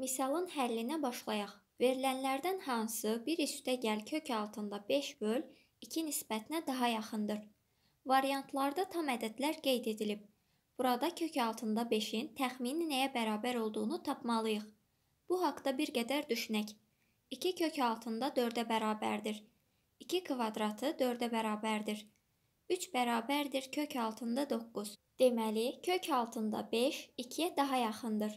Misalın həllinə başlayaq. Verilənlərdən hansı bir üstə gəl kök altında 5 böl 2 nisbətinə daha yaxındır? Variantlarda tam ədədlər qeyd edilib. Burada kök altında 5-in təxmini nəyə bərabər olduğunu tapmalıyıq. Bu haqda bir qədər düşünək. 2 kök altında 4-ə bərabərdir. 2 kvadratı 4-ə bərabərdir. 3 bərabərdir kök altında 9. Deməli, kök altında 5 2-yə daha yaxındır.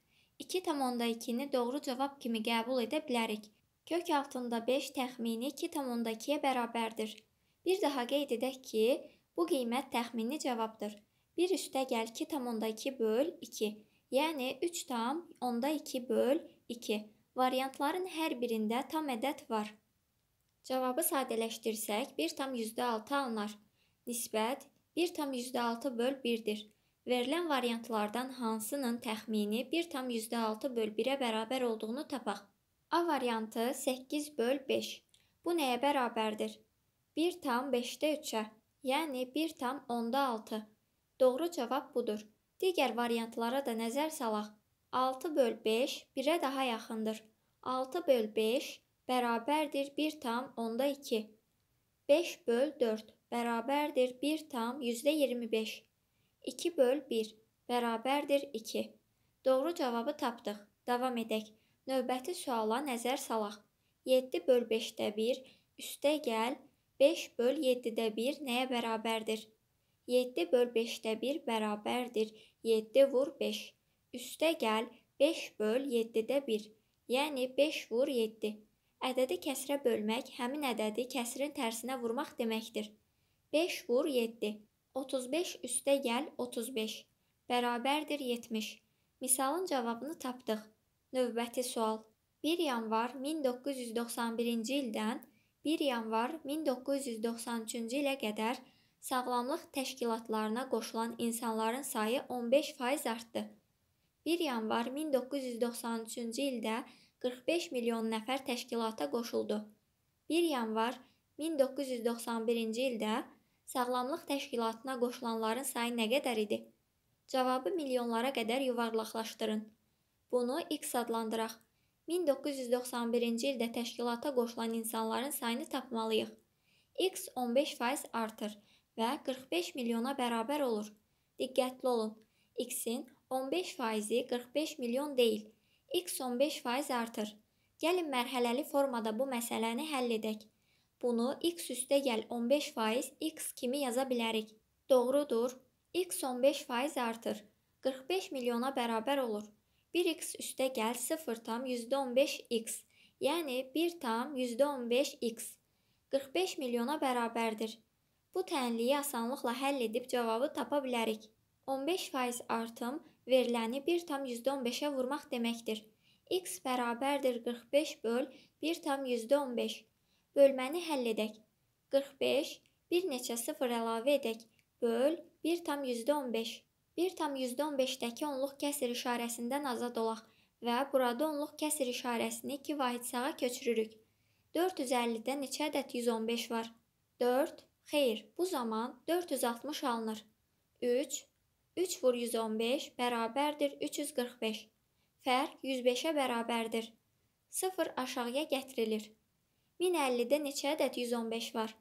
2,2-ni doğru cavab kimi qəbul edə bilərik. Kök altında 5 təxmini 2,2-yə bərabərdir. Bir daha qeyd edək ki, bu qiymət təxmini cavabdır. 1 üstə gəl 2,2 böl 2, yəni 3,2 böl 2. Variantların hər birində tam ədəd var. Cavabı sadələşdirsək, 1,6 alınar. Nisbət 1,6 böl 1-dir. Verilən variantlardan hansının təxmini 1,6 böl 1-ə bərabər olduğunu tapaq. A variantı 8 böl 5. Bu nəyə bərabərdir? 1,5-də 3-ə, yəni 1,10-da 6. Doğru cavab budur. Digər variantlara da nəzər salaq. 6 böl 5 1-ə daha yaxındır. 6 böl 5 bərabərdir 1 tam onda 2. 5 böl 4 bərabərdir 1 tam yüzdə 25. 2 böl 1 bərabərdir 2. Doğru cavabı tapdıq. Davam edək. Növbəti suala nəzər salaq. 7 böl 5-də 1 üstə gəl 5 böl 7-də 1 nəyə bərabərdir? 7 böl 5-də 1 bərabərdir 7 vur 5. Üstə gəl 5 böl 7-də 1, yəni 5 vur 7. Ədədi kəsrə bölmək həmin ədədi kəsrin tərsinə vurmaq deməkdir. 5 vur 7. 35 üstə gəl 35 bərabərdir 70. Misalın cavabını tapdıq. Növbəti sual. 1 yanvar 1991-ci ildən 1 yanvar 1993-cü ilə qədər sağlamlıq təşkilatlarına qoşulan insanların sayı 15% artdı. 1 yanvar 1993-cü ildə 45 milyon nəfər təşkilata qoşuldu. 1 yanvar 1991-ci ildə Sağlamlıq təşkilatına qoşulanların sayı nə qədər idi? Cavabı milyonlara qədər yuvarlaqlaşdırın. Bunu X adlandıraq. 1991-ci ildə təşkilata qoşulan insanların sayını tapmalıyıq. X 15% artır və 45 milyona bərabər olur. Diqqətli olun. X-in 15%-i 45 milyon deyil. X 15% artır. Gəlin mərhələli formada bu məsələni həll edək. Bunu x üstə gəl 15% x kimi yaza bilərik. Doğrudur. x 15% artır. 45 milyona bərabər olur. 1x üstə gəl 0 tam %15x, yəni 1 tam %15x. 45 milyona bərabərdir. Bu tənliyi asanlıqla həll edib cavabı tapa bilərik. 15% artım veriləni 1 tam %15-ə vurmaq deməkdir. x bərabərdir 45 böl 1 tam %15. Bölməni həll edək. 45 bir neçə sıfır əlavə edək. Böl 1 tam %15. 1 tam %15-dəki onluq kəsir işarəsindən azad olaq və burada onluq kəsir işarəsini 2 vahid sağa köçürürük. 450-də neçə ədəd 115 var? 4. Xeyr, bu zaman 460 alınır. 3. 3 vur 115 bərabərdir 345. Fərq 105-ə bərabərdir. 0 aşağıya gətirilir. 1050-də neçə ədəd 115 var?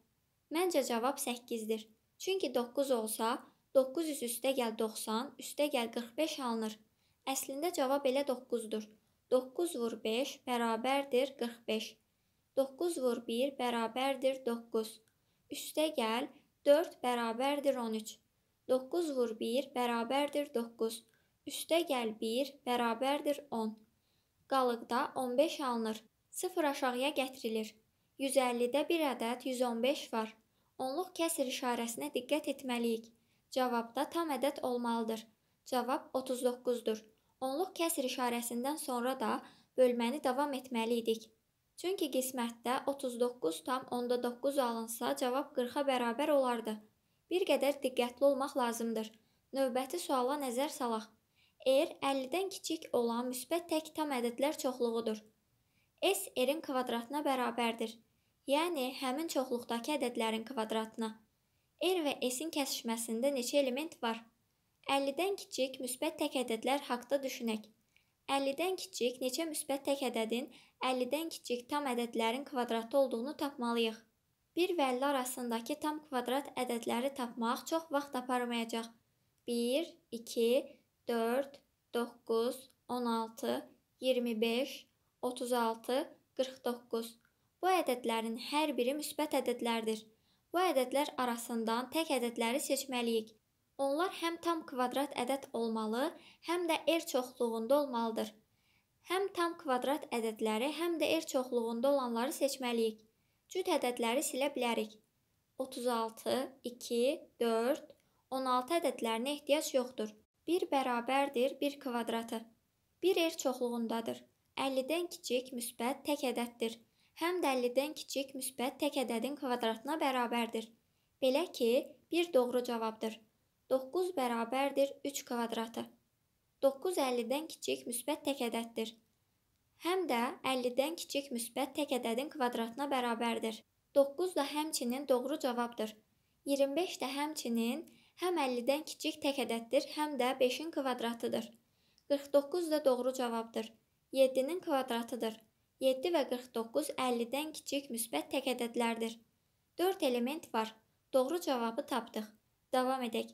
Məncə cavab 8-dir. Çünki 9 olsa, 900 üstə gəl 90, üstə gəl 45 alınır. Əslində cavab elə 9-dur. 9 vur 5 bərabərdir 45. 9 vur 1 bərabərdir 9. Üstə gəl 4 bərabərdir 13. 9 vur 1 bərabərdir 9. Üstə gəl 1 bərabərdir 10. Qalıqda 15 alınır. 0 aşağıya gətirilir. 150-də bir ədəd 115 var. Onluq kəsir işarəsinə diqqət etməliyik. Cavabda tam ədəd olmalıdır. Cavab 39-dur. Onluq kəsir işarəsindən sonra da bölməni davam etməli idik. Çünki qismətdə 39 tam onda 9 alınsa cavab 40-a bərabər olardı. Bir qədər diqqətli olmaq lazımdır. Növbəti suala nəzər salaq. R 50-dən kiçik olan müsbət tək tam ədədlər çoxluğudur. S R-in kvadratına bərabərdir yəni həmin çoxluqdakı ədədlərin kvadratına. R və S-in kəsişməsində neçə element var? 50-dən kiçik müsbət tək ədədlər haqqda düşünək. 50-dən kiçik neçə müsbət tək ədədin 50-dən kiçik tam ədədlərin kvadratı olduğunu tapmalıyıq. 1 və 50 arasındakı tam kvadrat ədədləri tapmaq çox vaxt aparmayacaq. 1, 2, 4, 9, 16, 25, 36, 49. Bu ədədlərin hər biri müsbət ədədlərdir. Bu ədədlər arasından tək ədədləri seçməliyik. Onlar həm tam kvadrat ədəd olmalı, həm də r er çoxluğunda olmalıdır. Həm tam kvadrat ədədləri, həm də r er çoxluğunda olanları seçməliyik. Cüt ədədləri silə bilərik. 36, 2, 4, 16 ədədlərinə ehtiyac yoxdur. 1 bərabərdir 1 kvadratı. 1 r er çoxluğundadır. 50-dən kiçik müsbət tək ədəddir həm də 50-dən kiçik müsbət tək ədədin kvadratına bərabərdir. Belə ki, 1 doğru cavabdır. 9 bərabərdir 3 kvadratı. 9 50-dən kiçik müsbət tək ədəddir. Həm də 50-dən kiçik müsbət tək ədədin kvadratına bərabərdir. 9 da həmçinin doğru cavabdır. 25 də həmçinin həm 50-dən kiçik tək ədəddir, həm də 5-in kvadratıdır. 49 da doğru cavabdır. 7-nin kvadratıdır. 7 və 49 50-dən kiçik müsbət tək ədədlərdir. 4 element var. Doğru cavabı tapdıq. Davam edək.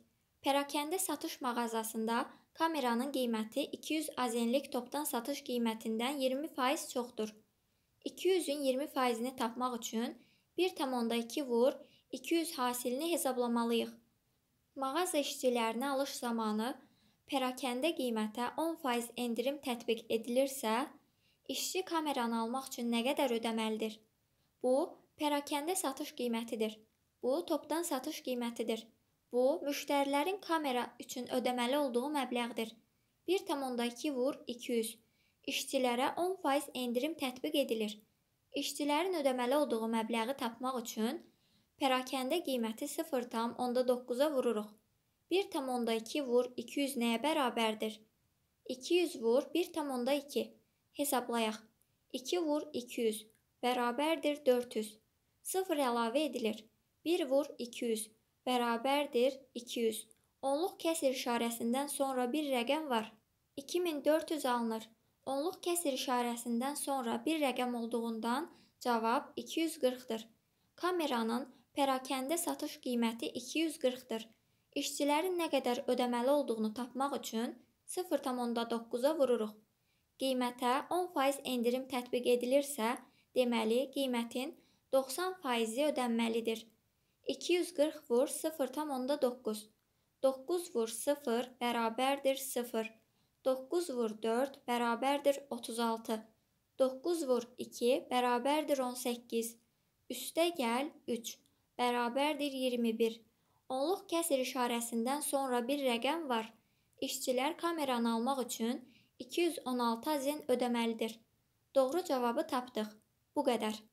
Pərakəndə satış mağazasında kameranın qiyməti 200 azenlik topdan satış qiymətindən 20% çoxdur. 200-ün 20%-ni tapmaq üçün 1,2 vur 200 hasilini hesablamalıyıq. Mağaza işçilərini alış zamanı pərakəndə qiymətə 10% endirim tətbiq edilirsə, İşçi kameranı almaq üçün nə qədər ödəməlidir? Bu, pərakəndə satış qiymətidir. Bu, topdan satış qiymətidir. Bu, müştərilərin kamera üçün ödəməli olduğu məbləğdir. 1,2 vur 200. İşçilərə 10% endirim tətbiq edilir. İşçilərin ödəməli olduğu məbləği tapmaq üçün pərakəndə qiyməti 0,9-a vururuq. 1,2 vur 200 nəyə bərabərdir? 200 vur 1,2. Hesablayaq. 2 vur 200 bərabərdir 400. 0 əlavə edilir. 1 vur 200 bərabərdir 200. Onluq kəsir işarəsindən sonra bir rəqəm var. 2400 alınır. Onluq kəsir işarəsindən sonra bir rəqəm olduğundan cavab 240-dır. Kameranın pərakəndə satış qiyməti 240-dır. İşçilərin nə qədər ödəməli olduğunu tapmaq üçün 0,9-a vururuq qiymətə 10% endirim tətbiq edilirsə, deməli qiymətin 90%-i ödənməlidir. 240 vur 0,9 9 vur 0 bərabərdir 0 9 vur 4 bərabərdir 36 9 vur 2 bərabərdir 18 Üstə gəl 3 bərabərdir 21 Onluq kəsir işarəsindən sonra bir rəqəm var. İşçilər kameranı almaq üçün 216 azen ödəməlidir. Doğru cavabı tapdıq. Bu qədər.